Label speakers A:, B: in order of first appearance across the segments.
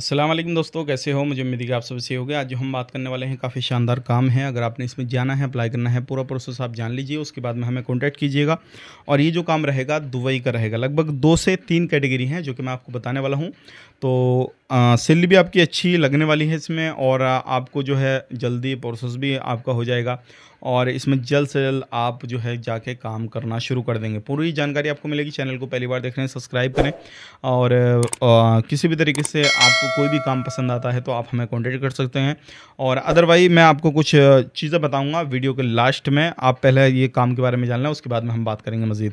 A: असलम दोस्तों कैसे हो मुझे उम्मीद है आप सबसे हो गए आज जो हम बात करने वाले हैं काफ़ी शानदार काम है अगर आपने इसमें जाना है अप्लाई करना है पूरा प्रोसेस आप जान लीजिए उसके बाद में हमें कॉन्टैक्ट कीजिएगा और ये जो काम रहेगा दुबई का रहेगा लगभग दो से तीन कैटेगरी हैं जो कि मैं आपको बताने वाला हूँ तो सेल भी आपकी अच्छी लगने वाली है इसमें और आपको जो है जल्दी प्रोसेस भी आपका हो जाएगा और इसमें जल्द से जल्द आप जो है जाके काम करना शुरू कर देंगे पूरी जानकारी आपको मिलेगी चैनल को पहली बार देख रहे हैं सब्सक्राइब करें और आ, किसी भी तरीके से आपको कोई भी काम पसंद आता है तो आप हमें कॉन्टेक्ट कर सकते हैं और अदरवाइज मैं आपको कुछ चीज़ें बताऊँगा वीडियो के लास्ट में आप पहले ये काम के बारे में जान लें उसके बाद में हम बात करेंगे मज़ीद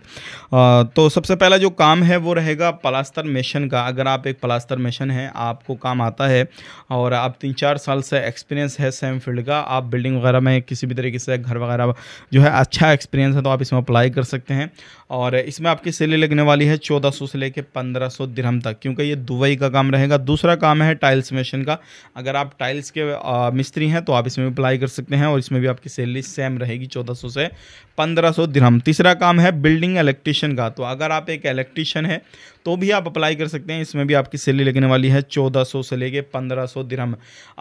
A: तो सबसे पहला जो काम है वो रहेगा प्लास्तर मेशन का अगर आप एक प्लास्तर मेशन हैं आपको काम आता है और आप तीन चार साल से एक्सपीरियंस है सेम फील्ड का आप बिल्डिंग वगैरह में किसी भी तरीके से घर वगैरह जो है अच्छा एक्सपीरियंस है तो आप इसमें अप्लाई कर सकते हैं और इसमें आपकी सैलरी लगने वाली है चौदह से लेकर पंद्रह सौ दिरहम तक क्योंकि ये दुबई का काम रहेगा दूसरा काम है टाइल्स मशीन का अगर आप टाइल्स के मिस्त्री हैं तो आप इसमें अप्लाई कर सकते हैं और इसमें भी आपकी सैलरी सेम रहेगी चौदह सौ से पंद्रह सौ दिरहम तीसरा काम है बिल्डिंग इलेक्ट्रिशियन का तो अगर आप एक इलेक्ट्रिशियन है तो भी आप अप्लाई कर सकते हैं इसमें भी आपकी सैलरी लगने वाली है चौदह सौ से लेके पंद्रह सौ दिरहम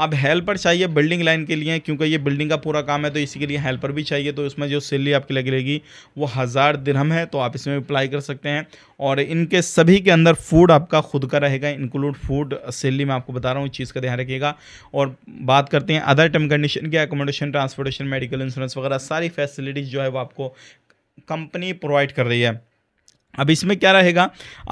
A: अब हेल्पर चाहिए बिल्डिंग लाइन के लिए क्योंकि ये बिल्डिंग का पूरा काम है तो इसी के लिए हेल्पर भी चाहिए तो इसमें जो सैलरी आपकी लगेगी वो हज़ार दिरहम है तो आप इसमें अप्लाई कर सकते हैं और इनके सभी के अंदर फूड आपका खुद का रहेगा इंक्लूड फूड सैलरी मैं आपको बता रहा हूँ इस चीज़ का ध्यान रखिएगा और बात करते हैं अदर टर्म कंडीशन की एकोमोडेशन ट्रांसपोर्टेशन मेडिकल इंश्योरेंस वगैरह सारी फैसिलिटीज़ जो है वो आपको कंपनी प्रोवाइड कर रही है अब इसमें क्या रहेगा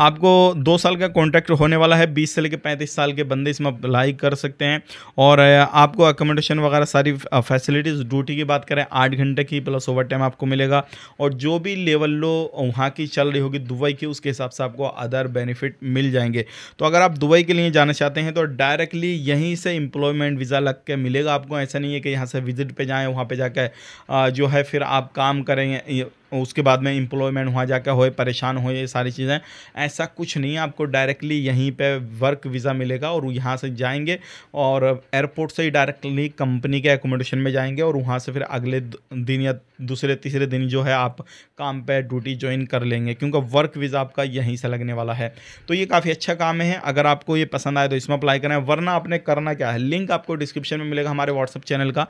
A: आपको दो साल का कॉन्ट्रैक्ट होने वाला है बीस से लेकर पैंतीस साल के बंदे इसमें अप्लाई कर सकते हैं और आपको अकोमोडेशन वगैरह सारी फैसिलिटीज़ ड्यूटी की बात करें आठ घंटे की प्लस ओवर टाइम आपको मिलेगा और जो भी लेवल लो वहाँ की चल रही होगी दुबई की उसके हिसाब से आपको अदर बेनिफिट मिल जाएंगे तो अगर आप दुबई के लिए जाना चाहते हैं तो डायरेक्टली यहीं से एम्प्लॉयमेंट वीज़ा लग के मिलेगा आपको ऐसा नहीं है कि यहाँ से विजिट पर जाएँ वहाँ पर जाकर जो है फिर आप काम करेंगे उसके बाद में इम्प्लॉयमेंट वहाँ जाकर होए परेशान होए ये सारी चीज़ें ऐसा कुछ नहीं आपको डायरेक्टली यहीं पे वर्क वीज़ा मिलेगा और यहाँ से जाएंगे और एयरपोर्ट से ही डायरेक्टली कंपनी के एकोमोडेशन में जाएंगे और वहाँ से फिर अगले दिन या दूसरे तीसरे दिन जो है आप काम पर ड्यूटी ज्वाइन कर लेंगे क्योंकि वर्क वीज़ा आपका यहीं से लगने वाला है तो ये काफ़ी अच्छा काम है अगर आपको ये पसंद आए तो इसमें अप्लाई करें वरना आपने करना क्या है लिंक आपको डिस्क्रिप्शन में मिलेगा हमारे व्हाट्सअप चैनल का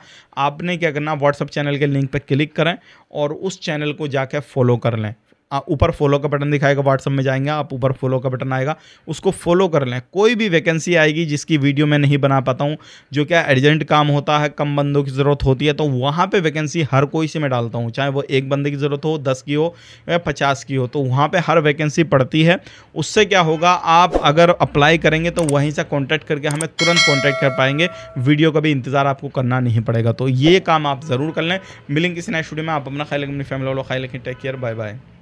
A: आपने क्या करना व्हाट्सअप चैनल के लिंक पर क्लिक करें और उस चैनल को जाके फॉलो कर लें ऊपर फॉलो का बटन दिखाएगा व्हाट्सअप में जाएंगे आप ऊपर फॉलो का बटन आएगा उसको फॉलो कर लें कोई भी वैकेंसी आएगी जिसकी वीडियो मैं नहीं बना पाता हूँ जो क्या अर्जेंट काम होता है कम बंदों की ज़रूरत होती है तो वहाँ पर वैकेंसी हर कोई से मैं डालता हूँ चाहे वो एक बंदे की ज़रूरत हो दस की हो या पचास की हो तो वहाँ पर हर वैकेंसी पड़ती है उससे क्या होगा आप अगर अप्लाई करेंगे तो वहीं से कॉन्टैक्ट करके हमें तुरंत कॉन्टैक्ट कर पाएंगे वीडियो का भी इंतज़ार आपको करना नहीं पड़ेगा तो ये काम आप ज़रूर कर लें मिलेंगे किसी नए स्टूडियो में आप अपना ख्याल अपनी फैमिली वालों ख्याल रखें टेक केयर बाय बाय